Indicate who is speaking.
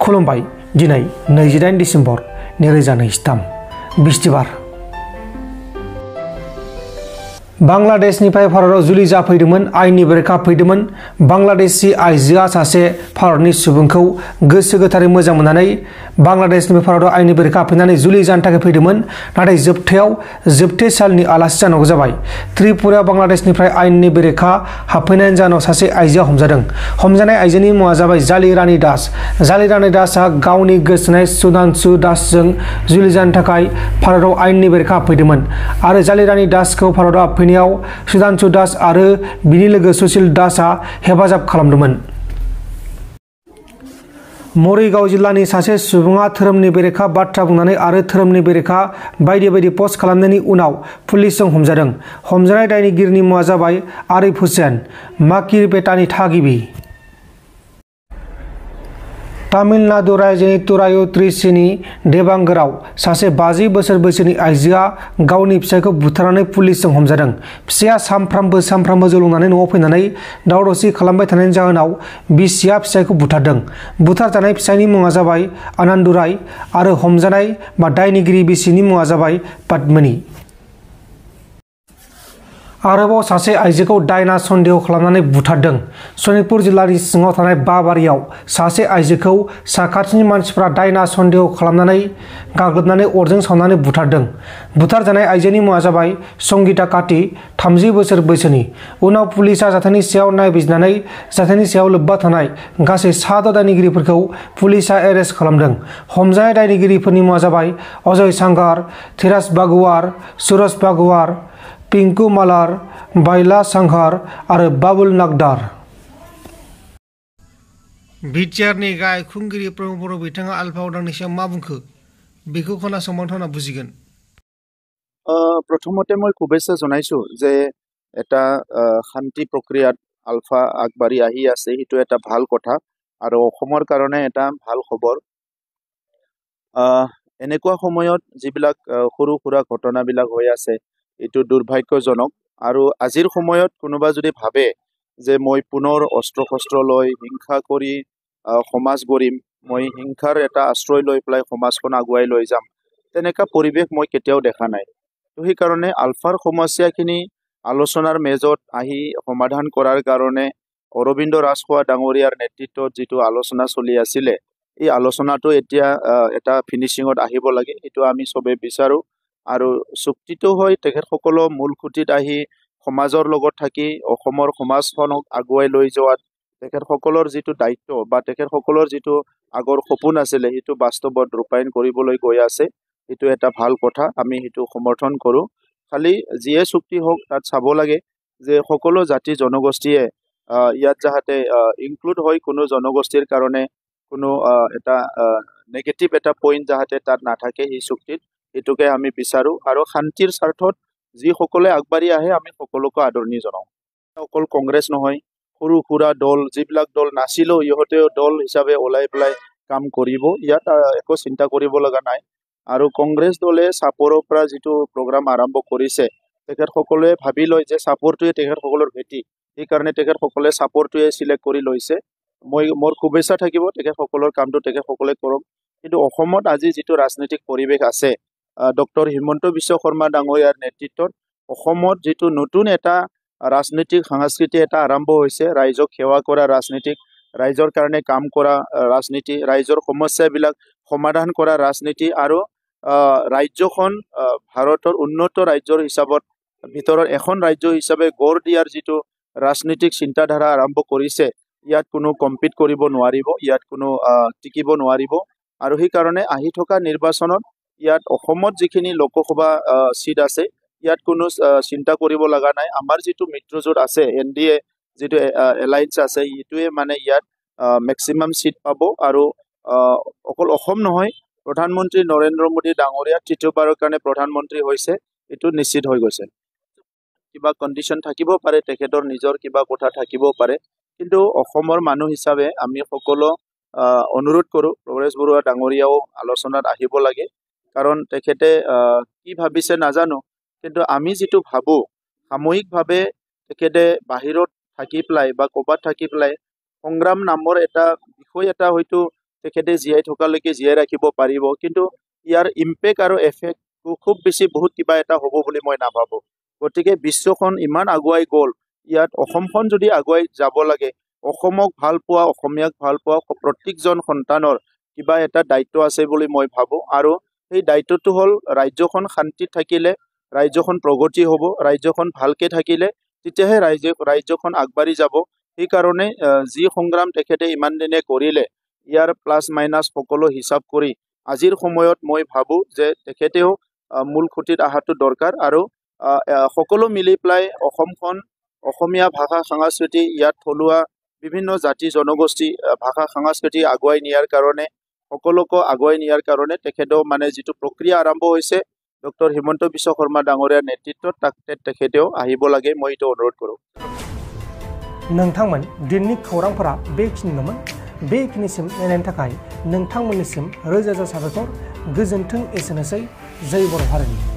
Speaker 1: खुलुमबाय दिनै नैजिदाइन डिसेम्बर नैरोजा नैजिथाम बिस्तिबार बांग्लादेशनिफ्राय भारत जुली जाफैदोंमोन आयेननि बेरेखा फैदोंमोन बांग्लादेशि आइजोआ सासे भारतनि सुबुंखौ गोसो गोथारै मोजां मोननानै बांग्लादेशनिफ्राय भारताव आयेननि बेरेखा फैनानै जुलि जानो थाखाय फैदोंमोन नाथाय जोबथायाव जोबथे सालनि आलासि जानांगौ जाबाय त्रिपुरायाव बांग्लादेशनिफ्राय आयेननि बेरेखा हाबफैनायनि जाहोनाव सासे आइजोआ हमजादों हमजानाय आइजोनि मुङा जाबाय जालि रानी दास जालि रानी दासआ गावनि गोसोनाय सुदांसु दासजों जुलि जानो थाखाय भारताव आयेननि बेरेखा फैदोंमोन आरो जालि रानी दासखौ भारताव फैनो खालामनायाव सुधांशु दास आरो बिनि लोगो सुशील दासआ हेफाजाब खालामदोंमोन मरिगाव जिल्लानि सासे सुबुङा धोरोमनि बेरेखा बाथ्रा बुंनानै आरो धोरोमनि बेरेखा बायदि बायदि पस्ट खालामनायनि उनाव पुलिसजों हमजादों हमजानाय दायनिगिरिनि मुङा जाबाय आरिफ हुसेन माकिर बेटानि थागिबि तमिलनाडु राज्य तुरायुत्री सिनि देबांगोराव सासे बाजि बसर बैसोनि आइजोआ गावनि फिसायखौ बुथारनानै पुलिसजों हमजादों फिसाया सानफ्रामबो सानफ्रामबो जौलुंनानै न'आव फैनानै दावराव खालामबाय थानायनि जाहोनाव बिसिया फिसायखौ बुथारदों बुथारजानाय फिसायनि मुङा जाबाय आनन्दुराय आरो हमजानाय बा दायनिगिरि बिसिनि मुङा जाबाय पद्मिनी आरोबाव सासे आइजोखौ दायना सन्देह खालामनानै बुथारदों सनितपुर जिल्लानि सिङाव थानाय बाबारियाव सासे आइजोखौ साखाथिनि मानसिफ्रा दायना सन्देह खालामनानै गाग्लोबनानै अरजों सावनानै बुथारदों बुथारजानाय आइजोनि मुङा जाबाय संगीता काति थामजि बोसोर बैसोनि उनाव पुलिसा जाथायनि सायाव नायबिजिरनानै जाथायनि सायाव लोब्बा थानाय गासै साद' दायनिगिरिफोरखौ पुलिसा एरेस्ट खालामदों हमजानाय दायनिगिरिफोरनि मुङा जाबाय अजय सांगार धिराज बागुवार सुरज बागुवार पिंकु मलार बैला संघर और बाबुल नगदार बीटीआर ने गाय खुंगिरी प्रमुख बर' बिथाङा आल्फा मा बुंखो बेखौ खोना समर्थना बुजिगोन
Speaker 2: প্ৰথমতে মই শুভেচ্ছা জনাইছোঁ যে এটা শান্তি প্ৰক্ৰিয়াত আলফা আগবাঢ়ি আহি আছে সেইটো এটা ভাল কথা আৰু অসমৰ কাৰণে এটা ভাল খবৰ এনেকুৱা সময়ত যিবিলাক সৰু সুৰা ঘটনাবিলাক হৈ আছে এইটো দুৰ্ভাগ্যজনক আৰু আজিৰ সময়ত কোনোবা যদি ভাবে যে মই পুনৰ অস্ত্ৰ শস্ত্ৰ লৈ হিংসা কৰি সমাজ গঢ়িম মই হিংসাৰ এটা আশ্ৰয় লৈ পেলাই সমাজখন আগুৱাই লৈ যাম তেনেকুৱা পৰিৱেশ মই কেতিয়াও দেখা নাই তো সেইকাৰণে আলফাৰ সমস্যাখিনি আলোচনাৰ মেজত আহি সমাধান কৰাৰ কাৰণে অৰবিন্দ ৰাজখোৱা ডাঙৰীয়াৰ নেতৃত্বত যিটো আলোচনা চলি আছিলে এই আলোচনাটো এতিয়া এটা ফিনিচিঙত আহিব লাগে সেইটো আমি চবেই বিচাৰোঁ আৰু চুক্তিটো হয় তেখেতসকলৰ মূল খুঁটিত আহি সমাজৰ লগত থাকি অসমৰ সমাজখনক আগুৱাই লৈ যোৱাত তেখেতসকলৰ যিটো দায়িত্ব বা তেখেতসকলৰ যিটো আগৰ সপোন আছিলে সেইটো বাস্তৱত ৰূপায়ণ কৰিবলৈ গৈ আছে সেইটো এটা ভাল কথা আমি সেইটো সমৰ্থন কৰোঁ খালি যিয়ে চুক্তি হওক তাত চাব লাগে যে সকলো জাতি জনগোষ্ঠীয়ে ইয়াত যাহাতে ইনক্লুড হৈ কোনো জনগোষ্ঠীৰ কাৰণে কোনো এটা নেগেটিভ এটা পইণ্ট যাহাতে তাত নাথাকে সেই চুক্তিত সেইটোকে আমি বিচাৰোঁ আৰু শান্তিৰ স্বাৰ্থত যিসকলে আগবাঢ়ি আহে আমি সকলোকে আদৰণি জনাওঁ অকল কংগ্ৰেছ নহয় সৰু সুৰা দল যিবিলাক দল নাছিলেও ইহঁতেও দল হিচাপে ওলাই পেলাই কাম কৰিব ইয়াত একো চিন্তা কৰিব লগা নাই আৰু কংগ্ৰেছ দলে চাপৰৰ পৰা যিটো প্ৰগ্ৰাম আৰম্ভ কৰিছে তেখেতসকলে ভাবি লয় যে চাপৰটোৱে তেখেতসকলৰ ভেটি সেইকাৰণে তেখেতসকলে চাপৰটোৱে চিলেক্ট কৰি লৈছে মই মোৰ শুভেচ্ছা থাকিব তেখেতসকলৰ কামটো তেখেতসকলে কৰক কিন্তু অসমত আজি যিটো ৰাজনৈতিক পৰিৱেশ আছে ডক্টৰ হিমন্ত বিশ্ব শৰ্মা ডাঙৰীয়াৰ নেতৃত্বত অসমত যিটো নতুন এটা ৰাজনীতিক সাংস্কৃতি এটা আৰম্ভ হৈছে ৰাইজক সেৱা কৰা ৰাজনীতিক ৰাইজৰ কাৰণে কাম কৰা ৰাজনীতি ৰাইজৰ সমস্যাবিলাক সমাধান কৰা ৰাজনীতি আৰু ৰাজ্যখন ভাৰতৰ উন্নত ৰাজ্যৰ হিচাপত ভিতৰত এখন ৰাজ্য হিচাপে গঢ় দিয়াৰ যিটো ৰাজনীতিক চিন্তাধাৰা আৰম্ভ কৰিছে ইয়াত কোনো কম্পিট কৰিব নোৱাৰিব ইয়াত কোনো টিকিব নোৱাৰিব আৰু সেইকাৰণে আহি থকা নিৰ্বাচনত ইয়াত অসমত যিখিনি লোকসভা ছিট আছে ইয়াত কোনো চিন্তা কৰিব লগা নাই আমাৰ যিটো মিত্ৰজোঁট আছে এন ডি এ যিটো এলায়েঞ্চ আছে এইটোৱে মানে ইয়াত মেক্সিমাম ছিট পাব আৰু অকল অসম নহয় প্ৰধানমন্ত্ৰী নৰেন্দ্ৰ মোদী ডাঙৰীয়া তৃতীয়বাৰৰ কাৰণে প্ৰধানমন্ত্ৰী হৈছে এইটো নিশ্চিত হৈ গৈছে কিবা কণ্ডিশ্যন থাকিব পাৰে তেখেতৰ নিজৰ কিবা কথা থাকিব পাৰে কিন্তু অসমৰ মানুহ হিচাপে আমি সকলো অনুৰোধ কৰোঁ প্ৰগ্ৰেছ বৰুৱা ডাঙৰীয়াও আলোচনাত আহিব লাগে কাৰণ তেখেতে কি ভাবিছে নাজানো কিন্তু আমি যিটো ভাবোঁ সাময়িকভাৱে তেখেতে বাহিৰত থাকি পেলাই বা ক'ৰবাত থাকি পেলাই সংগ্ৰাম নামৰ এটা বিষয় এটা হয়তো তেখেতে জীয়াই থকালৈকে জীয়াই ৰাখিব পাৰিব কিন্তু ইয়াৰ ইম্পেক্ট আৰু এফেক্টটো খুব বেছি বহুত কিবা এটা হ'ব বুলি মই নাভাবোঁ গতিকে বিশ্বখন ইমান আগুৱাই গ'ল ইয়াত অসমখন যদি আগুৱাই যাব লাগে অসমক ভাল পোৱা অসমীয়াক ভাল পোৱা প্ৰত্যেকজন সন্তানৰ কিবা এটা দায়িত্ব আছে বুলি মই ভাবোঁ আৰু সেই দায়িত্বটো হ'ল ৰাজ্যখন শান্তিত থাকিলে ৰাজ্যখন প্ৰগতি হ'ব ৰাজ্যখন ভালকৈ থাকিলে তেতিয়াহে ৰাজ্য ৰাজ্যখন আগবাঢ়ি যাব সেইকাৰণে যি সংগ্ৰাম তেখেতে ইমান দিনে কৰিলে ইয়াৰ প্লাছ মাইনাছ সকলো হিচাপ কৰি আজিৰ সময়ত মই ভাবোঁ যে তেখেতেও মূল খুঁটিত অহাটো দৰকাৰ আৰু সকলো মিলি পেলাই অসমখন অসমীয়া ভাষা সাংস্কৃতি ইয়াত থলুৱা বিভিন্ন জাতি জনগোষ্ঠী ভাষা সাংস্কৃতি আগুৱাই নিয়াৰ কাৰণে সকলোকে আগুৱাই নিয়াৰ কাৰণে তেখেতেও মানে যিটো প্ৰক্ৰিয়া আৰম্ভ হৈছে ডক্টৰ হিমন্ত বিশ্ব শৰ্মা ডাঙৰীয়াৰ নেতৃত্বত তাক তেখেতেও আহিব লাগে মই এইটো অনুৰোধ কৰোঁ
Speaker 1: নোংমন দিনিক খৌৰাংৰা বেখিনিমান বেখিনিম নাইনি থকাই নোংমনিম ৰজা যা সাগৰ গোজন থং এসেনেসেই জয় বৰ ভাৰতী